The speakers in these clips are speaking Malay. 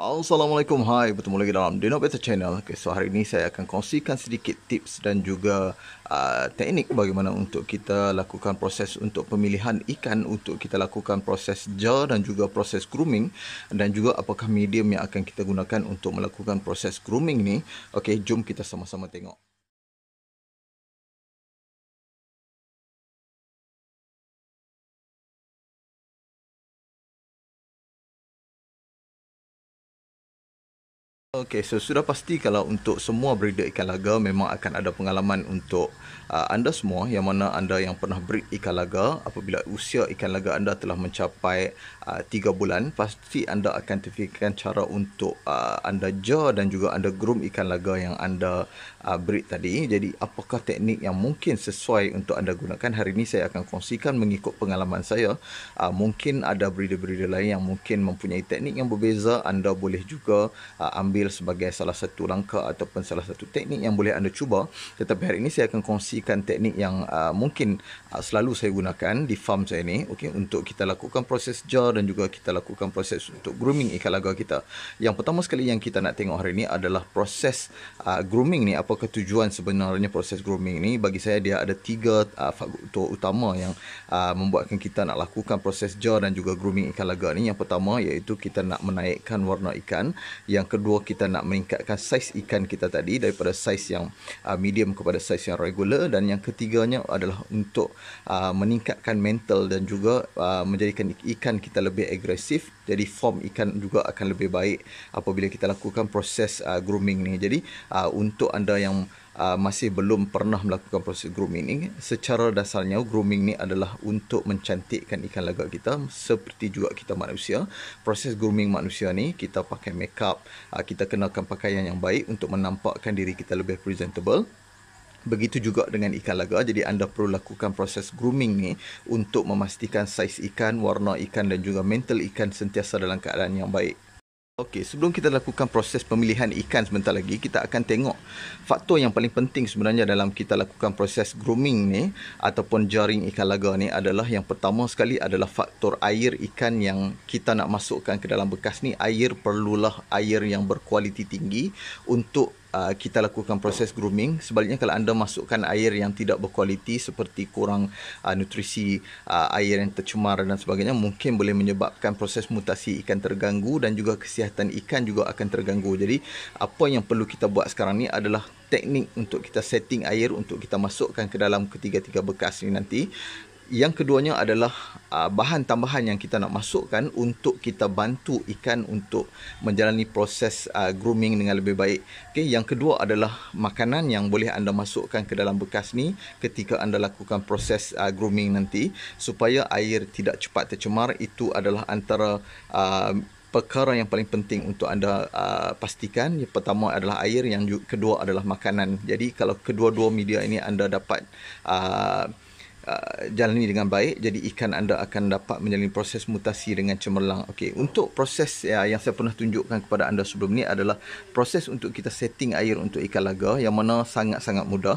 Assalamualaikum, hai bertemu lagi dalam Dino Better Channel okay, So hari ini saya akan kongsikan sedikit tips dan juga uh, teknik bagaimana untuk kita lakukan proses untuk pemilihan ikan Untuk kita lakukan proses gel dan juga proses grooming Dan juga apakah medium yang akan kita gunakan untuk melakukan proses grooming ni Ok, jom kita sama-sama tengok Okey, so sudah pasti kalau untuk semua breeder ikan laga memang akan ada pengalaman untuk uh, anda semua yang mana anda yang pernah breed ikan laga apabila usia ikan laga anda telah mencapai uh, 3 bulan pasti anda akan terfikirkan cara untuk uh, anda jar dan juga anda groom ikan laga yang anda uh, breed tadi jadi apakah teknik yang mungkin sesuai untuk anda gunakan hari ini saya akan kongsikan mengikut pengalaman saya uh, mungkin ada breeder-breeder lain yang mungkin mempunyai teknik yang berbeza anda boleh juga uh, ambil sebagai salah satu langkah ataupun salah satu teknik yang boleh anda cuba tetapi hari ini saya akan kongsikan teknik yang uh, mungkin uh, selalu saya gunakan di farm saya ini. Okay, untuk kita lakukan proses jar dan juga kita lakukan proses untuk grooming ikan ikalaga kita yang pertama sekali yang kita nak tengok hari ini adalah proses uh, grooming ni apa tujuan sebenarnya proses grooming ni bagi saya dia ada tiga uh, faktor utama yang uh, membuatkan kita nak lakukan proses jar dan juga grooming ikan ikalaga ni yang pertama iaitu kita nak menaikkan warna ikan yang kedua kita kita nak meningkatkan saiz ikan kita tadi daripada saiz yang uh, medium kepada saiz yang regular dan yang ketiganya adalah untuk uh, meningkatkan mental dan juga uh, menjadikan ikan kita lebih agresif jadi form ikan juga akan lebih baik apabila kita lakukan proses uh, grooming ni jadi uh, untuk anda yang uh, masih belum pernah melakukan proses grooming ini. Secara dasarnya grooming ni adalah untuk mencantikkan ikan lagak kita seperti juga kita manusia. Proses grooming manusia ni kita pakai makeup, uh, kita kenakan pakaian yang baik untuk menampakkan diri kita lebih presentable. Begitu juga dengan ikan laga Jadi anda perlu lakukan proses grooming ni Untuk memastikan saiz ikan, warna ikan dan juga mental ikan Sentiasa dalam keadaan yang baik Okey, sebelum kita lakukan proses pemilihan ikan sebentar lagi, kita akan tengok faktor yang paling penting sebenarnya dalam kita lakukan proses grooming ni ataupun jaring ikan laga ni adalah yang pertama sekali adalah faktor air ikan yang kita nak masukkan ke dalam bekas ni. Air perlulah air yang berkualiti tinggi untuk uh, kita lakukan proses grooming. Sebaliknya kalau anda masukkan air yang tidak berkualiti seperti kurang uh, nutrisi, uh, air yang tercemar dan sebagainya mungkin boleh menyebabkan proses mutasi ikan terganggu dan juga kesihatan ikan juga akan terganggu. Jadi apa yang perlu kita buat sekarang ni adalah teknik untuk kita setting air untuk kita masukkan ke dalam ketiga-tiga bekas ni nanti yang keduanya adalah uh, bahan tambahan yang kita nak masukkan untuk kita bantu ikan untuk menjalani proses uh, grooming dengan lebih baik. Okay, yang kedua adalah makanan yang boleh anda masukkan ke dalam bekas ni ketika anda lakukan proses uh, grooming nanti supaya air tidak cepat tercemar itu adalah antara uh, perkara yang paling penting untuk anda uh, pastikan yang pertama adalah air yang kedua adalah makanan jadi kalau kedua-dua media ini anda dapat uh, Uh, jalani dengan baik jadi ikan anda akan dapat menjalani proses mutasi dengan cemerlang okey untuk proses ya yang saya pernah tunjukkan kepada anda sebelum ni adalah proses untuk kita setting air untuk ikan laga yang mana sangat-sangat mudah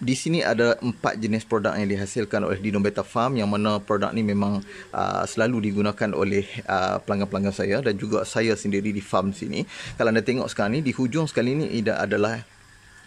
di sini ada empat jenis produk yang dihasilkan oleh Dino Beta Farm yang mana produk ni memang uh, selalu digunakan oleh uh, pelanggan-pelanggan saya dan juga saya sendiri di farm sini. Kalau anda tengok sekarang ni di hujung sekali ni ia adalah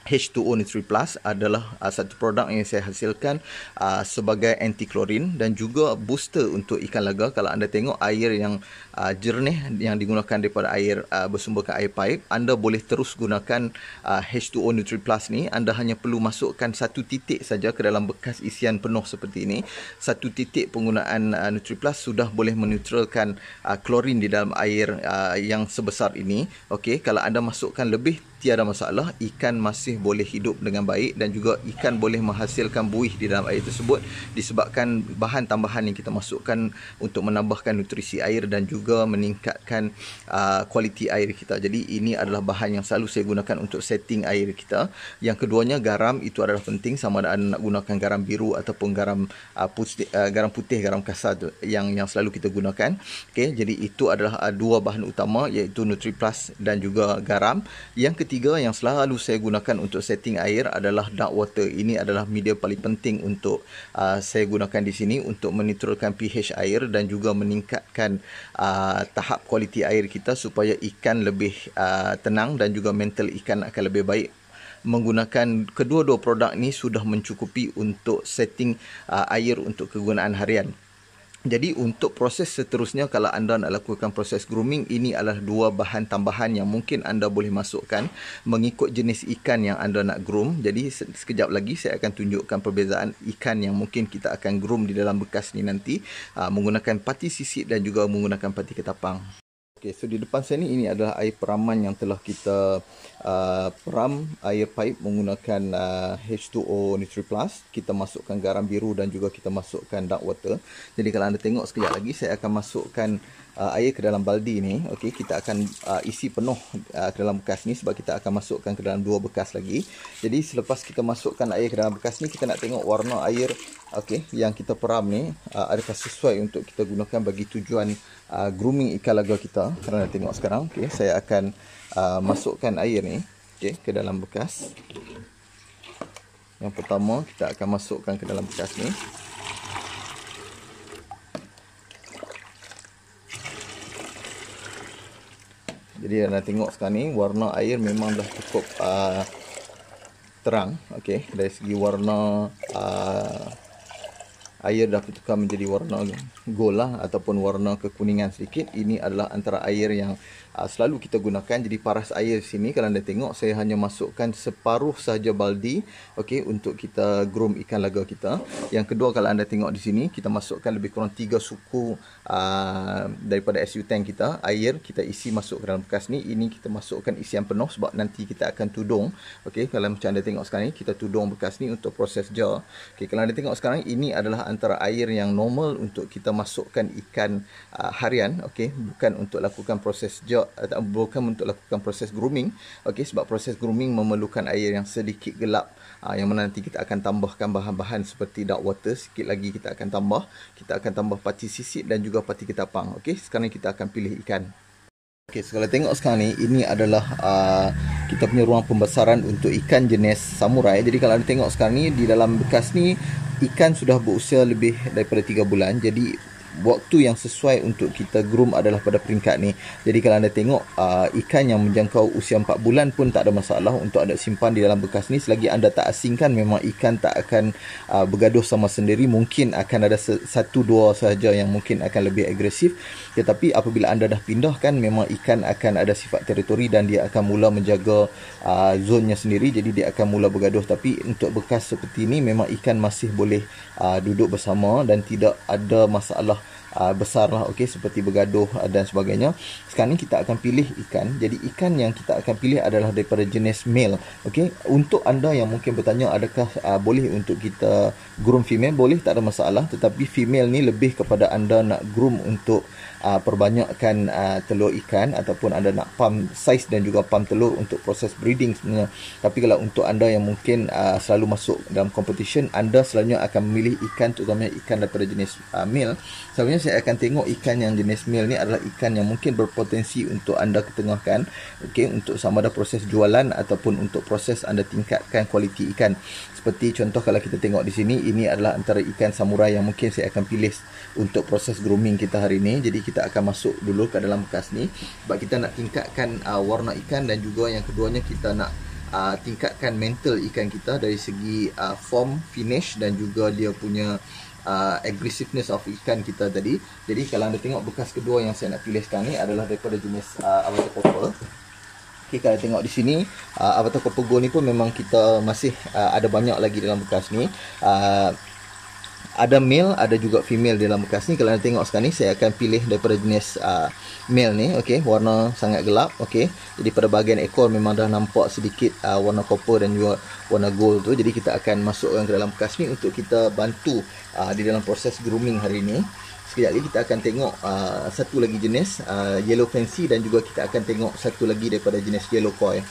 H2O Nitrate Plus adalah uh, satu produk yang saya hasilkan uh, sebagai anti klorin dan juga booster untuk ikan laga. Kalau anda tengok air yang uh, jernih yang digunakan daripada air uh, bersumberkan air paip, anda boleh terus gunakan uh, H2O Nitrate Plus ni. Anda hanya perlu masukkan satu titik saja ke dalam bekas isian penuh seperti ini. Satu titik penggunaan uh, Nitrate Plus sudah boleh menutralkan uh, klorin di dalam air uh, yang sebesar ini. Okey, kalau anda masukkan lebih tiada masalah ikan masih boleh hidup dengan baik dan juga ikan boleh menghasilkan buih di dalam air tersebut disebabkan bahan tambahan yang kita masukkan untuk menambahkan nutrisi air dan juga meningkatkan uh, kualiti air kita jadi ini adalah bahan yang selalu saya gunakan untuk setting air kita yang keduanya garam itu adalah penting sama ada anda nak gunakan garam biru ataupun garam uh, putih uh, garam putih garam kasar tu, yang yang selalu kita gunakan okey jadi itu adalah uh, dua bahan utama iaitu Nutri Plus dan juga garam yang ketiga ketiga yang selalu saya gunakan untuk setting air adalah dark water. Ini adalah media paling penting untuk uh, saya gunakan di sini untuk menetralkan pH air dan juga meningkatkan uh, tahap kualiti air kita supaya ikan lebih uh, tenang dan juga mental ikan akan lebih baik menggunakan kedua-dua produk ni sudah mencukupi untuk setting uh, air untuk kegunaan harian. Jadi untuk proses seterusnya kalau anda nak lakukan proses grooming ini adalah dua bahan tambahan yang mungkin anda boleh masukkan mengikut jenis ikan yang anda nak groom. Jadi sekejap lagi saya akan tunjukkan perbezaan ikan yang mungkin kita akan groom di dalam bekas ni nanti aa, uh, menggunakan pati sisik dan juga menggunakan pati ketapang. Okey, so di depan saya ni ini adalah air peraman yang telah kita uh, peram air pipe menggunakan uh, H2O Nitri Plus. Kita masukkan garam biru dan juga kita masukkan dark water. Jadi kalau anda tengok sekejap lagi saya akan masukkan uh, air ke dalam baldi ni okey kita akan uh, isi penuh uh, ke dalam bekas ni sebab kita akan masukkan ke dalam dua bekas lagi jadi selepas kita masukkan air ke dalam bekas ni kita nak tengok warna air okey yang kita peram ni uh, adakah sesuai untuk kita gunakan bagi tujuan uh, grooming ikan laga kita kerana tengok sekarang okey saya akan uh, masukkan air ni okey ke dalam bekas yang pertama kita akan masukkan ke dalam bekas ni Jadi yang anda tengok sekarang ni warna air memang dah cukup uh, terang okey dari segi warna uh, air dah bertukar menjadi warna gola lah ataupun warna kekuningan sedikit ini adalah antara air yang uh, selalu kita gunakan jadi paras air sini kalau anda tengok saya hanya masukkan separuh sahaja baldi okey untuk kita groom ikan laga kita yang kedua kalau anda tengok di sini kita masukkan lebih kurang tiga suku uh, daripada SU tank kita air kita isi masuk ke dalam bekas ni ini kita masukkan isian penuh sebab nanti kita akan tudung okey kalau macam anda tengok sekarang ni kita tudung bekas ni untuk proses jar okey kalau anda tengok sekarang ini adalah antara air yang normal untuk kita masukkan ikan uh, harian okey bukan untuk lakukan proses jok uh, bukan untuk lakukan proses grooming okey sebab proses grooming memerlukan air yang sedikit gelap uh, yang mana nanti kita akan tambahkan bahan-bahan seperti dark water sikit lagi kita akan tambah kita akan tambah pati sisip dan juga pati ketapang okey sekarang kita akan pilih ikan Okey, so kalau tengok sekarang ni, ini adalah uh, kita punya ruang pembesaran untuk ikan jenis samurai. Jadi kalau anda tengok sekarang ni, di dalam bekas ni, ikan sudah berusia lebih daripada 3 bulan. Jadi waktu yang sesuai untuk kita groom adalah pada peringkat ni jadi kalau anda tengok uh, ikan yang menjangkau usia 4 bulan pun tak ada masalah untuk anda simpan di dalam bekas ni selagi anda tak asingkan memang ikan tak akan uh, bergaduh sama sendiri mungkin akan ada satu dua sahaja yang mungkin akan lebih agresif tetapi apabila anda dah pindahkan memang ikan akan ada sifat teritori dan dia akan mula menjaga uh, zonnya sendiri jadi dia akan mula bergaduh tapi untuk bekas seperti ni memang ikan masih boleh uh, duduk bersama dan tidak ada masalah uh, ah, besar lah okay? seperti bergaduh uh, dan sebagainya sekarang ni kita akan pilih ikan jadi ikan yang kita akan pilih adalah daripada jenis male okay? untuk anda yang mungkin bertanya adakah uh, boleh untuk kita groom female boleh tak ada masalah tetapi female ni lebih kepada anda nak groom untuk uh, perbanyakkan uh, telur ikan ataupun anda nak pump size dan juga pump telur untuk proses breeding sebenarnya. Tapi kalau untuk anda yang mungkin uh, selalu masuk dalam competition, anda selalunya akan memilih ikan terutamanya ikan daripada jenis uh, male. Selalunya saya akan tengok ikan yang jenis male ni adalah ikan yang mungkin berpotensi untuk anda ketengahkan okay, untuk sama ada proses jualan ataupun untuk proses anda tingkatkan kualiti ikan. Seperti contoh kalau kita tengok di sini, ini adalah antara ikan samurai yang mungkin saya akan pilih untuk proses grooming kita hari ini. Jadi kita akan masuk dulu ke dalam bekas ni. Sebab kita nak tingkatkan uh, warna ikan dan juga yang keduanya kita nak uh, tingkatkan mental ikan kita dari segi uh, form, finish dan juga dia punya uh, aggressiveness of ikan kita tadi. Jadi kalau anda tengok bekas kedua yang saya nak pilih sekarang ni adalah daripada jenis uh, Avatar Purple. Okay, kalau tengok di sini, uh, apa tahu kopergol ni pun memang kita masih uh, ada banyak lagi dalam bekas ni. Uh, ada male, ada juga female dalam bekas ni. Kalau anda tengok sekarang ni, saya akan pilih daripada jenis uh, male ni. Okay, warna sangat gelap. Okay, jadi pada bahagian ekor memang dah nampak sedikit uh, warna copper dan juga warna gold tu. Jadi kita akan masukkan ke dalam bekas ni untuk kita bantu uh, di dalam proses grooming hari ni. Sekejap lagi kita akan tengok uh, satu lagi jenis uh, yellow fancy dan juga kita akan tengok satu lagi daripada jenis yellow koi.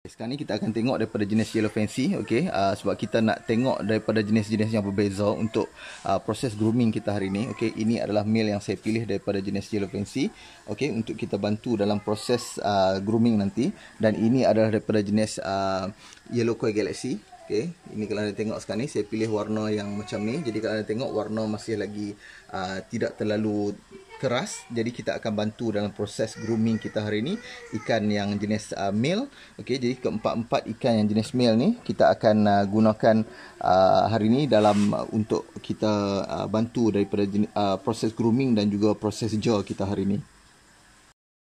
Sekarang ni kita akan tengok daripada jenis yellow fancy okay? uh, Sebab kita nak tengok daripada jenis-jenis yang berbeza Untuk uh, proses grooming kita hari ni okay? Ini adalah male yang saya pilih daripada jenis yellow fancy okay? Untuk kita bantu dalam proses uh, grooming nanti Dan ini adalah daripada jenis uh, yellow koi galaxy Okay. Ini kalau anda tengok sekarang ni, saya pilih warna yang macam ni. Jadi kalau anda tengok, warna masih lagi uh, tidak terlalu keras. Jadi kita akan bantu dalam proses grooming kita hari ni. Ikan yang jenis uh, male. Okay. Jadi keempat-empat ikan yang jenis male ni, kita akan uh, gunakan uh, hari ni dalam uh, untuk kita uh, bantu daripada jenis, uh, proses grooming dan juga proses jaw kita hari ni.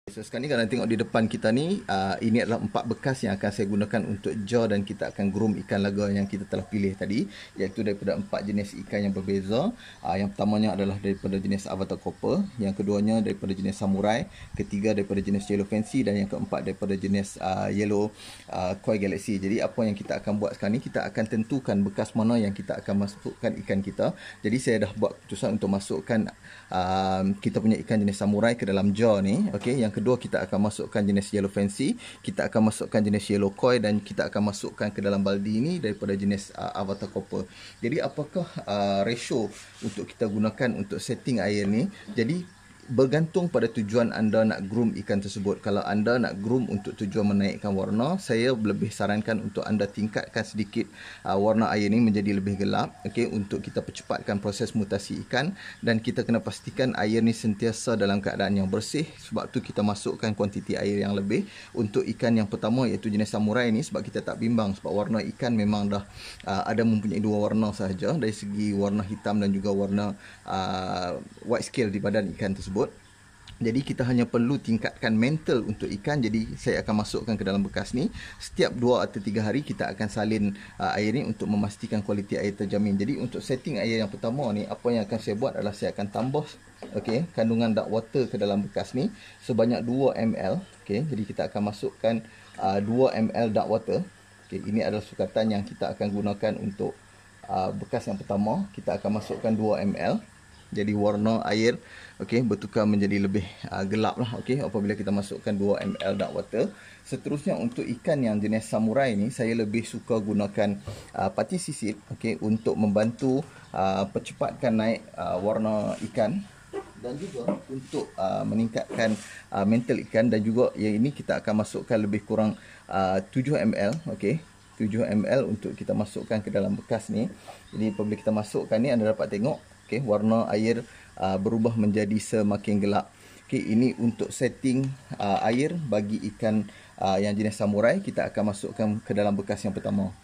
So, sekarang ni kalau tengok di depan kita ni, uh, ini adalah empat bekas yang akan saya gunakan untuk jaw dan kita akan groom ikan laga yang kita telah pilih tadi. Iaitu daripada empat jenis ikan yang berbeza. Uh, yang pertamanya adalah daripada jenis avatar copper. Yang keduanya daripada jenis samurai. Ketiga daripada jenis yellow fancy. Dan yang keempat daripada jenis uh, yellow uh, koi galaxy. Jadi apa yang kita akan buat sekarang ni, kita akan tentukan bekas mana yang kita akan masukkan ikan kita. Jadi saya dah buat keputusan untuk masukkan uh, kita punya ikan jenis samurai ke dalam jaw ni. Okay, yang yang kedua kita akan masukkan jenis yellow fancy, kita akan masukkan jenis yellow koi dan kita akan masukkan ke dalam baldi ini daripada jenis uh, avatar copper. Jadi apakah uh, ratio untuk kita gunakan untuk setting air ni? Jadi bergantung pada tujuan anda nak groom ikan tersebut. Kalau anda nak groom untuk tujuan menaikkan warna, saya lebih sarankan untuk anda tingkatkan sedikit uh, warna air ini menjadi lebih gelap. okay? untuk kita percepatkan proses mutasi ikan dan kita kena pastikan air ni sentiasa dalam keadaan yang bersih. Sebab tu kita masukkan kuantiti air yang lebih untuk ikan yang pertama iaitu jenis samurai ini. sebab kita tak bimbang sebab warna ikan memang dah uh, ada mempunyai dua warna sahaja dari segi warna hitam dan juga warna uh, white scale di badan ikan tersebut. Jadi kita hanya perlu tingkatkan mental untuk ikan. Jadi saya akan masukkan ke dalam bekas ni. Setiap 2 atau 3 hari kita akan salin uh, air ni untuk memastikan kualiti air terjamin. Jadi untuk setting air yang pertama ni, apa yang akan saya buat adalah saya akan tambah okay, kandungan dark water ke dalam bekas ni sebanyak 2 ml. Okay, jadi kita akan masukkan uh, 2 ml dark water. Okay, ini adalah sukatan yang kita akan gunakan untuk uh, bekas yang pertama. Kita akan masukkan 2 ml jadi warna air okey bertukar menjadi lebih uh, gelap lah okey apabila kita masukkan 2 ml dark water seterusnya untuk ikan yang jenis samurai ni saya lebih suka gunakan uh, pati sisit okey untuk membantu uh, percepatkan naik uh, warna ikan dan juga untuk uh, meningkatkan uh, mental ikan dan juga yang ini kita akan masukkan lebih kurang uh, 7 ml okey 7 ml untuk kita masukkan ke dalam bekas ni. Jadi apabila kita masukkan ni anda dapat tengok okey warna air uh, berubah menjadi semakin gelap Okay, ini untuk setting uh, air bagi ikan uh, yang jenis samurai kita akan masukkan ke dalam bekas yang pertama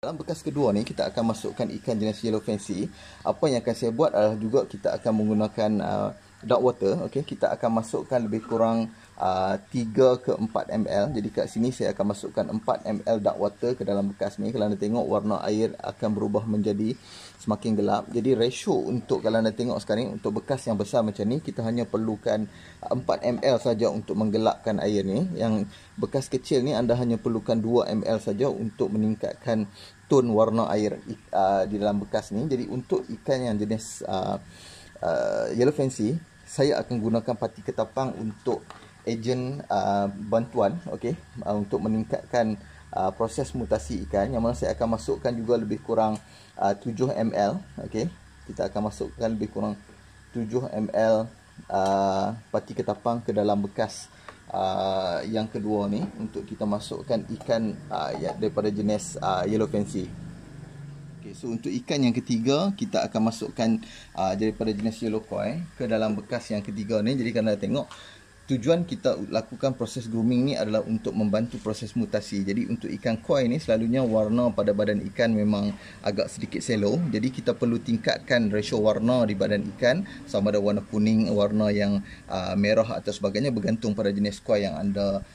dalam bekas kedua ni kita akan masukkan ikan jenis yellow fancy apa yang akan saya buat adalah juga kita akan menggunakan uh, dark water Okay, kita akan masukkan lebih kurang 3 ah, ke 4 ml Jadi kat sini saya akan masukkan 4 ml dark water ke dalam bekas ni Kalau anda tengok warna air akan berubah menjadi semakin gelap Jadi ratio untuk kalau anda tengok sekarang Untuk bekas yang besar macam ni Kita hanya perlukan 4 ml saja untuk menggelapkan air ni Yang bekas kecil ni anda hanya perlukan 2 ml saja Untuk meningkatkan tone warna air uh, di dalam bekas ni Jadi untuk ikan yang jenis uh, uh, yellow fancy Saya akan gunakan pati ketapang untuk ejen uh, bantuan okey uh, untuk meningkatkan uh, proses mutasi ikan yang mana saya akan masukkan juga lebih kurang uh, 7 ml okey kita akan masukkan lebih kurang 7 ml uh, pati ketapang ke dalam bekas uh, yang kedua ni untuk kita masukkan ikan uh, ya, daripada jenis uh, yellow fancy okey so untuk ikan yang ketiga kita akan masukkan uh, daripada jenis yellow koi ke dalam bekas yang ketiga ni jadi kalau tengok tujuan kita lakukan proses grooming ni adalah untuk membantu proses mutasi. Jadi untuk ikan koi ni selalunya warna pada badan ikan memang agak sedikit selo. Jadi kita perlu tingkatkan ratio warna di badan ikan sama ada warna kuning, warna yang uh, merah atau sebagainya bergantung pada jenis koi yang anda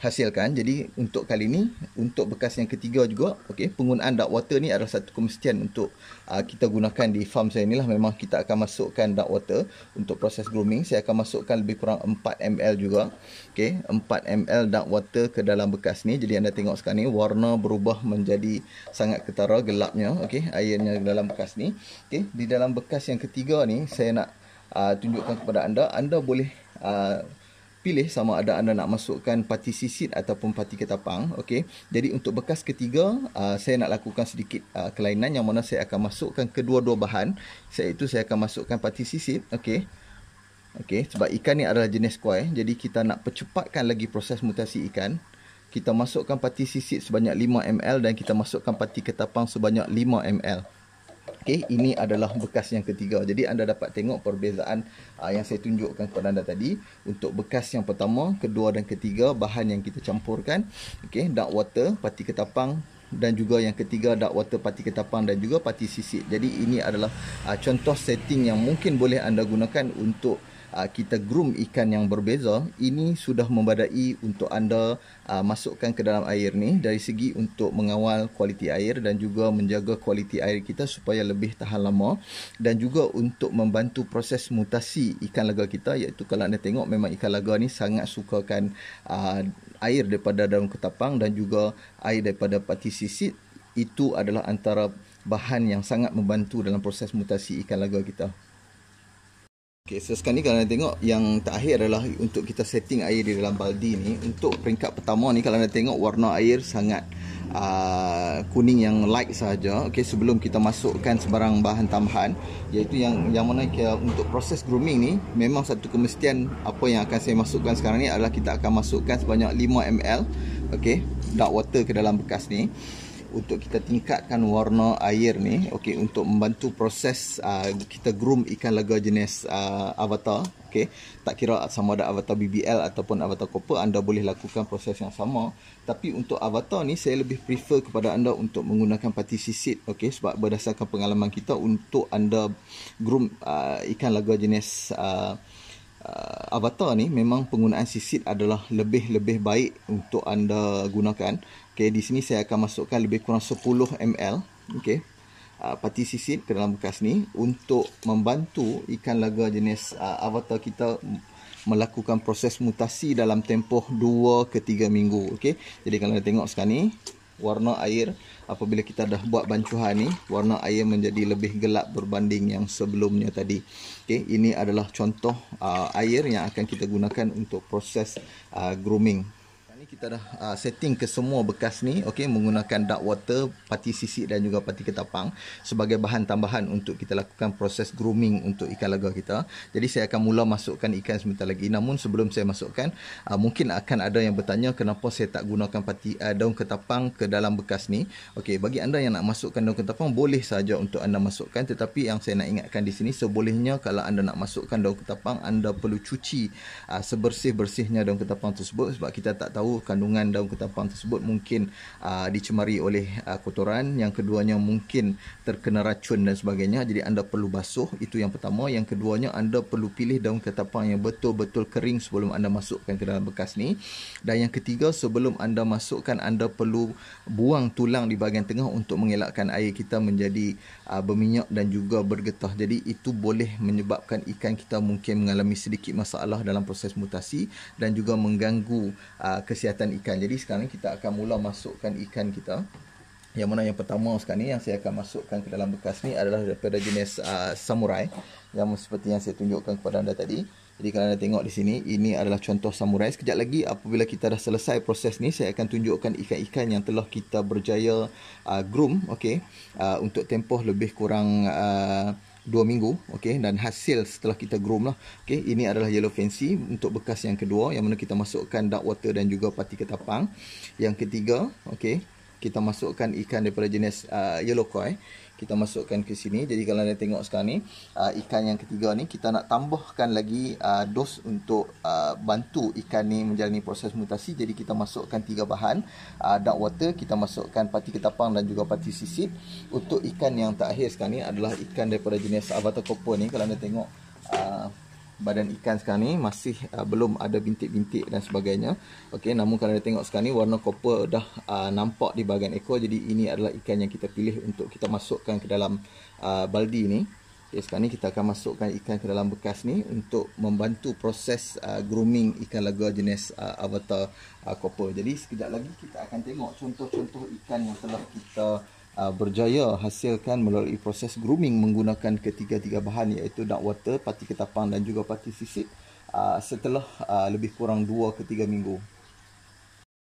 hasilkan. Jadi untuk kali ini, untuk bekas yang ketiga juga, okay, penggunaan dark water ni adalah satu kemestian untuk uh, kita gunakan di farm saya ni lah. Memang kita akan masukkan dark water untuk proses grooming. Saya akan masukkan lebih kurang 4 ml juga. Okay, 4 ml dark water ke dalam bekas ni. Jadi anda tengok sekarang ni, warna berubah menjadi sangat ketara, gelapnya. Okay, airnya dalam bekas ni. Okay, di dalam bekas yang ketiga ni, saya nak uh, tunjukkan kepada anda. Anda boleh uh, pilih sama ada anda nak masukkan parti sisit ataupun parti ketapang okey jadi untuk bekas ketiga uh, saya nak lakukan sedikit uh, kelainan yang mana saya akan masukkan kedua-dua bahan Saya itu saya akan masukkan parti sisit okey okey sebab ikan ni adalah jenis koi jadi kita nak percepatkan lagi proses mutasi ikan kita masukkan parti sisit sebanyak 5 ml dan kita masukkan parti ketapang sebanyak 5 ml Okey, ini adalah bekas yang ketiga. Jadi anda dapat tengok perbezaan uh, yang saya tunjukkan kepada anda tadi untuk bekas yang pertama, kedua dan ketiga bahan yang kita campurkan. Okey, dark water, pati ketapang dan juga yang ketiga dark water pati ketapang dan juga pati sisik. Jadi ini adalah uh, contoh setting yang mungkin boleh anda gunakan untuk uh, kita groom ikan yang berbeza ini sudah membadai untuk anda uh, masukkan ke dalam air ni dari segi untuk mengawal kualiti air dan juga menjaga kualiti air kita supaya lebih tahan lama dan juga untuk membantu proses mutasi ikan laga kita iaitu kalau anda tengok memang ikan laga ni sangat sukakan uh, air daripada daun ketapang dan juga air daripada pati sisit itu adalah antara bahan yang sangat membantu dalam proses mutasi ikan laga kita. Okay, so sekarang ni kalau anda tengok yang terakhir adalah untuk kita setting air di dalam baldi ni untuk peringkat pertama ni kalau anda tengok warna air sangat uh, kuning yang light sahaja okay, sebelum kita masukkan sebarang bahan tambahan iaitu yang yang mana kita, untuk proses grooming ni memang satu kemestian apa yang akan saya masukkan sekarang ni adalah kita akan masukkan sebanyak 5ml okay, dark water ke dalam bekas ni untuk kita tingkatkan warna air ni okey untuk membantu proses uh, kita groom ikan laga jenis uh, avatar okey tak kira sama ada avatar BBL ataupun avatar copper anda boleh lakukan proses yang sama tapi untuk avatar ni saya lebih prefer kepada anda untuk menggunakan pati sisit okey sebab berdasarkan pengalaman kita untuk anda groom uh, ikan laga jenis uh, uh, avatar ni memang penggunaan sisit adalah lebih-lebih baik untuk anda gunakan. Okey, di sini saya akan masukkan lebih kurang 10 ml. Okey. Uh, pati sisit ke dalam bekas ni untuk membantu ikan laga jenis uh, avatar kita melakukan proses mutasi dalam tempoh 2 ke 3 minggu. Okey. Jadi kalau anda tengok sekarang ni, warna air apabila kita dah buat bancuhan ni warna air menjadi lebih gelap berbanding yang sebelumnya tadi okay, ini adalah contoh uh, air yang akan kita gunakan untuk proses uh, grooming ni kita dah uh, setting ke semua bekas ni okey menggunakan dark water pati sisik dan juga pati ketapang sebagai bahan tambahan untuk kita lakukan proses grooming untuk ikan laga kita jadi saya akan mula masukkan ikan sebentar lagi namun sebelum saya masukkan uh, mungkin akan ada yang bertanya kenapa saya tak gunakan pati uh, daun ketapang ke dalam bekas ni okey bagi anda yang nak masukkan daun ketapang boleh saja untuk anda masukkan tetapi yang saya nak ingatkan di sini sebolehnya kalau anda nak masukkan daun ketapang anda perlu cuci uh, sebersih-bersihnya daun ketapang tersebut sebab kita tak tahu kandungan daun ketapang tersebut mungkin uh, dicemari oleh uh, kotoran yang keduanya mungkin terkena racun dan sebagainya jadi anda perlu basuh itu yang pertama yang keduanya anda perlu pilih daun ketapang yang betul-betul kering sebelum anda masukkan ke dalam bekas ni dan yang ketiga sebelum anda masukkan anda perlu buang tulang di bahagian tengah untuk mengelakkan air kita menjadi uh, berminyak dan juga bergetah jadi itu boleh menyebabkan ikan kita mungkin mengalami sedikit masalah dalam proses mutasi dan juga mengganggu uh, kes- kesihatan ikan. Jadi sekarang kita akan mula masukkan ikan kita. Yang mana yang pertama sekarang ni yang saya akan masukkan ke dalam bekas ni adalah daripada jenis uh, samurai. Yang seperti yang saya tunjukkan kepada anda tadi. Jadi kalau anda tengok di sini, ini adalah contoh samurai. Sekejap lagi apabila kita dah selesai proses ni, saya akan tunjukkan ikan-ikan yang telah kita berjaya uh, groom. Okay, uh, untuk tempoh lebih kurang... Uh, 2 minggu okay, dan hasil setelah kita groom lah okay, ini adalah yellow fancy untuk bekas yang kedua yang mana kita masukkan dark water dan juga pati ketapang yang ketiga okay, kita masukkan ikan daripada jenis uh, yellow koi kita masukkan ke sini jadi kalau anda tengok sekarang ni uh, ikan yang ketiga ni kita nak tambahkan lagi uh, dos untuk uh, bantu ikan ni menjalani proses mutasi jadi kita masukkan tiga bahan uh, dark water kita masukkan pati ketapang dan juga pati sisit untuk ikan yang terakhir sekarang ni adalah ikan daripada jenis avatar copper ni kalau anda tengok uh, badan ikan sekarang ni masih uh, belum ada bintik-bintik dan sebagainya. Okey, namun kalau anda tengok sekarang ni warna copper dah uh, nampak di bahagian ekor. Jadi ini adalah ikan yang kita pilih untuk kita masukkan ke dalam uh, baldi ni. Okay, sekarang ni kita akan masukkan ikan ke dalam bekas ni untuk membantu proses uh, grooming ikan laga jenis uh, avatar uh, copper. Jadi sekejap lagi kita akan tengok contoh-contoh ikan yang telah kita uh, berjaya hasilkan melalui proses grooming menggunakan ketiga-tiga bahan iaitu dark water, pati ketapang dan juga pati sisik uh, setelah uh, lebih kurang 2 ke 3 minggu.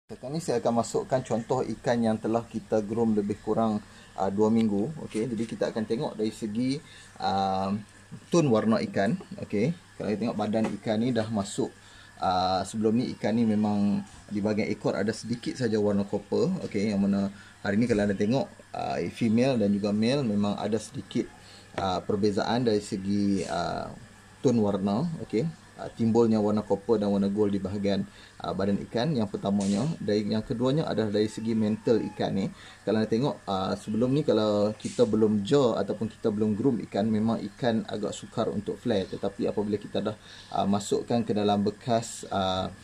Sekarang ni saya akan masukkan contoh ikan yang telah kita groom lebih kurang 2 uh, minggu. Okay? Jadi kita akan tengok dari segi uh, tone warna ikan. Okay? Kalau kita tengok badan ikan ni dah masuk Ah, sebelum ni ikan ni memang di bahagian ekor ada sedikit saja warna copper okey yang mana hari ni kalau anda tengok uh, female dan juga male memang ada sedikit uh, perbezaan dari segi uh, tone warna okey Ah, timbulnya warna copper dan warna gold di bahagian uh, badan ikan yang pertamanya dari yang keduanya adalah dari segi mental ikan ni kalau anda tengok uh, sebelum ni kalau kita belum jaw ataupun kita belum groom ikan memang ikan agak sukar untuk flare tetapi apabila kita dah uh, masukkan ke dalam bekas uh,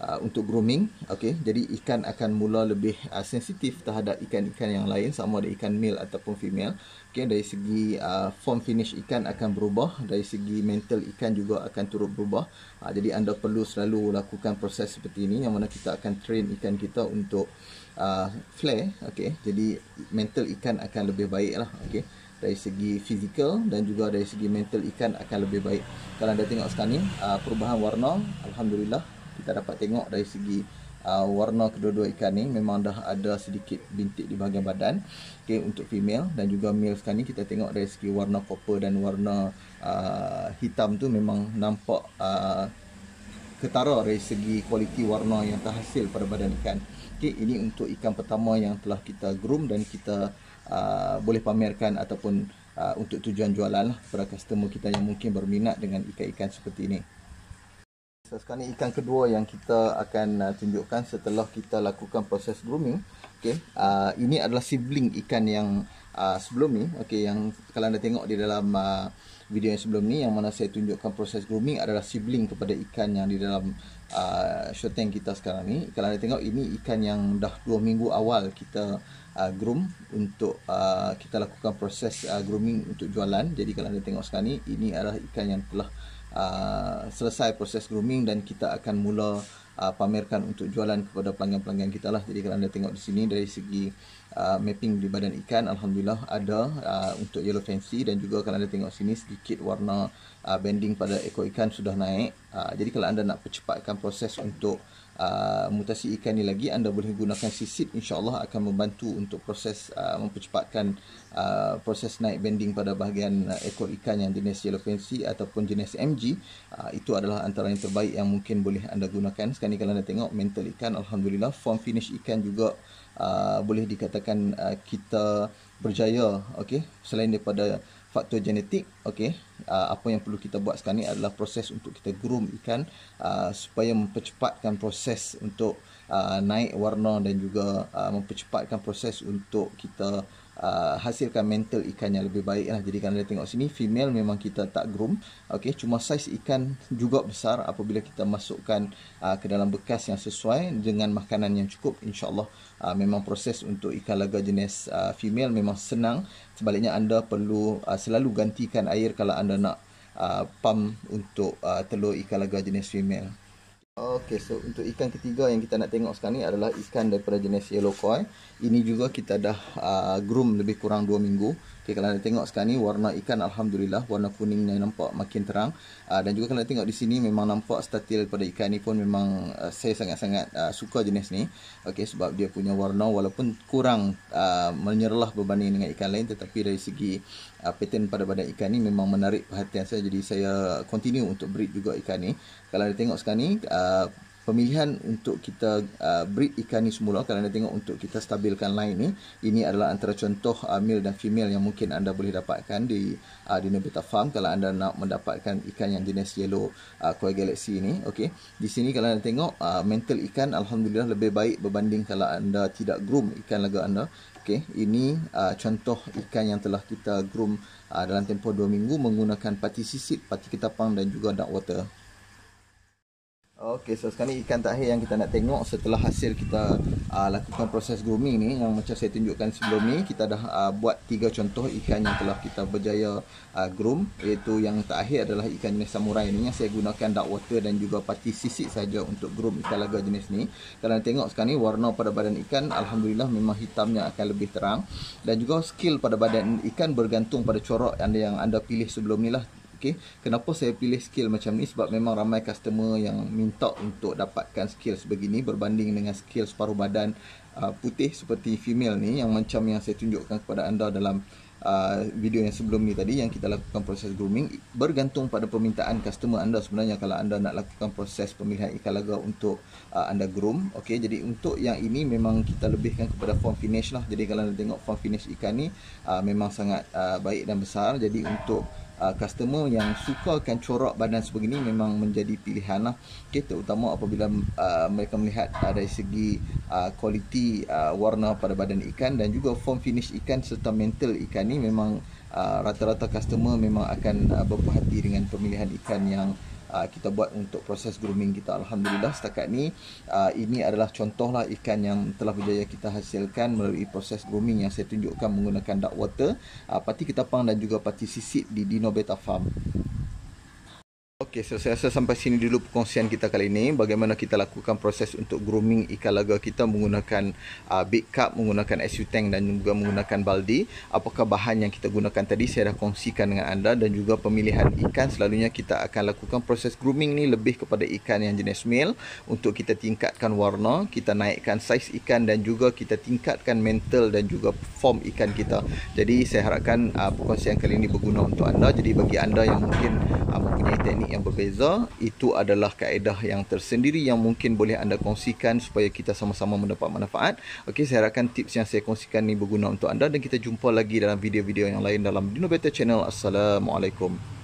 Uh, untuk grooming okey jadi ikan akan mula lebih uh, sensitif terhadap ikan-ikan yang lain sama ada ikan male ataupun female okey dari segi uh, form finish ikan akan berubah dari segi mental ikan juga akan turut berubah uh, jadi anda perlu selalu lakukan proses seperti ini yang mana kita akan train ikan kita untuk uh, flare okey jadi mental ikan akan lebih baiklah okey dari segi fizikal dan juga dari segi mental ikan akan lebih baik kalau anda tengok sekarang ni uh, perubahan warna alhamdulillah kita dapat tengok dari segi uh, warna kedua-dua ikan ni memang dah ada sedikit bintik di bahagian badan okay, untuk female dan juga male sekarang ni kita tengok dari segi warna copper dan warna uh, hitam tu memang nampak uh, ketara dari segi kualiti warna yang terhasil pada badan ikan okay, ini untuk ikan pertama yang telah kita groom dan kita uh, boleh pamerkan ataupun Uh, untuk tujuan jualan lah Para customer kita yang mungkin berminat dengan ikan-ikan seperti ini So sekarang ikan kedua yang kita akan uh, tunjukkan setelah kita lakukan proses grooming. okay? Uh, ini adalah sibling ikan yang uh, sebelum ni. okay? yang kalau anda tengok di dalam uh, video yang sebelum ni yang mana saya tunjukkan proses grooming adalah sibling kepada ikan yang di dalam uh, short tank kita sekarang ni. Kalau anda tengok ini ikan yang dah 2 minggu awal kita uh, groom untuk uh, kita lakukan proses uh, grooming untuk jualan. Jadi kalau anda tengok sekarang ni ini adalah ikan yang telah Uh, selesai proses grooming dan kita akan mula uh, pamerkan untuk jualan kepada pelanggan-pelanggan kita lah. Jadi kalau anda tengok di sini dari segi uh, mapping di badan ikan, Alhamdulillah ada uh, untuk yellow fancy dan juga kalau anda tengok sini sedikit warna uh, banding pada ekor ikan sudah naik. Uh, jadi kalau anda nak percepatkan proses untuk Uh, mutasi ikan ni lagi anda boleh gunakan sisip insyaallah akan membantu untuk proses uh, mempercepatkan uh, proses naik bending pada bahagian uh, ekor ikan yang jenis yellow fancy ataupun jenis MG uh, itu adalah antara yang terbaik yang mungkin boleh anda gunakan sekarang ni kalau anda tengok mental ikan alhamdulillah form finish ikan juga uh, boleh dikatakan uh, kita berjaya Okay, selain daripada faktor genetik okey uh, apa yang perlu kita buat sekarang ni adalah proses untuk kita groom ikan uh, supaya mempercepatkan proses untuk uh, naik warna dan juga uh, mempercepatkan proses untuk kita uh, hasilkan mental ikan yang lebih baik lah. Jadi kalau anda tengok sini, female memang kita tak groom. Okay, cuma saiz ikan juga besar apabila kita masukkan uh, ke dalam bekas yang sesuai dengan makanan yang cukup. InsyaAllah uh, memang proses untuk ikan laga jenis uh, female memang senang. Sebaliknya anda perlu uh, selalu gantikan air kalau anda nak uh, pump untuk uh, telur ikan laga jenis female. Okey, so untuk ikan ketiga yang kita nak tengok sekarang ni adalah ikan daripada jenis yellow koi. Ini juga kita dah uh, groom lebih kurang 2 minggu. Okay, kalau anda tengok sekarang ni warna ikan Alhamdulillah warna kuning ni nampak makin terang uh, dan juga kalau anda tengok di sini memang nampak statil pada ikan ni pun memang uh, saya sangat-sangat uh, suka jenis ni okay, sebab dia punya warna walaupun kurang uh, menyerlah berbanding dengan ikan lain tetapi dari segi uh, pattern pada badan ikan ni memang menarik perhatian saya jadi saya continue untuk breed juga ikan ni kalau anda tengok sekarang ni uh, pemilihan untuk kita uh, breed ikan ni semula kalau anda tengok untuk kita stabilkan line ni ini adalah antara contoh uh, male dan female yang mungkin anda boleh dapatkan di uh, di Nobita Farm kalau anda nak mendapatkan ikan yang jenis yellow uh, koi galaxy ni okey di sini kalau anda tengok uh, mental ikan alhamdulillah lebih baik berbanding kalau anda tidak groom ikan laga anda Okay, ini uh, contoh ikan yang telah kita groom uh, dalam tempoh 2 minggu menggunakan pati sisit pati ketapang dan juga dark water Okey, so sekarang ikan terakhir yang kita nak tengok setelah hasil kita uh, lakukan proses grooming ni yang macam saya tunjukkan sebelum ni, kita dah uh, buat tiga contoh ikan yang telah kita berjaya uh, groom iaitu yang terakhir adalah ikan jenis samurai ni yang saya gunakan dark water dan juga pati sisik saja untuk groom ikan laga jenis ni kalau nak tengok sekarang ni warna pada badan ikan Alhamdulillah memang hitamnya akan lebih terang dan juga skill pada badan ikan bergantung pada corak yang anda pilih sebelum ni lah okay. kenapa saya pilih skill macam ni sebab memang ramai customer yang minta untuk dapatkan skill sebegini berbanding dengan skill separuh badan uh, putih seperti female ni yang macam yang saya tunjukkan kepada anda dalam Uh, video yang sebelum ni tadi yang kita lakukan proses grooming bergantung pada permintaan customer anda sebenarnya kalau anda nak lakukan proses pemilihan ikan laga untuk uh, anda groom okay, jadi untuk yang ini memang kita lebihkan kepada form finish lah jadi kalau anda tengok form finish ikan ni uh, memang sangat uh, baik dan besar jadi untuk uh, customer yang suka akan corak badan sebegini memang menjadi pilihan lah okay, terutama apabila uh, mereka melihat uh, dari segi uh, kualiti uh, uh, warna pada badan ikan dan juga form finish ikan serta mental ikan ni memang uh, rata-rata uh, customer memang akan uh, berpuas dengan pemilihan ikan yang uh, kita buat untuk proses grooming kita Alhamdulillah setakat ni uh, ini adalah contohlah ikan yang telah berjaya kita hasilkan melalui proses grooming yang saya tunjukkan menggunakan duck water uh, pati ketapang dan juga pati sisip di Dino Beta Farm Okey, so saya rasa sampai sini dulu perkongsian kita kali ini bagaimana kita lakukan proses untuk grooming ikan laga kita menggunakan uh, big cup, menggunakan SU tank dan juga menggunakan baldi. Apakah bahan yang kita gunakan tadi saya dah kongsikan dengan anda dan juga pemilihan ikan selalunya kita akan lakukan proses grooming ni lebih kepada ikan yang jenis male untuk kita tingkatkan warna, kita naikkan saiz ikan dan juga kita tingkatkan mental dan juga form ikan kita. Jadi saya harapkan uh, perkongsian kali ini berguna untuk anda. Jadi bagi anda yang mungkin uh, mempunyai teknik yang berbeza itu adalah kaedah yang tersendiri yang mungkin boleh anda kongsikan supaya kita sama-sama mendapat manfaat okey saya harapkan tips yang saya kongsikan ni berguna untuk anda dan kita jumpa lagi dalam video-video yang lain dalam Dino Better Channel Assalamualaikum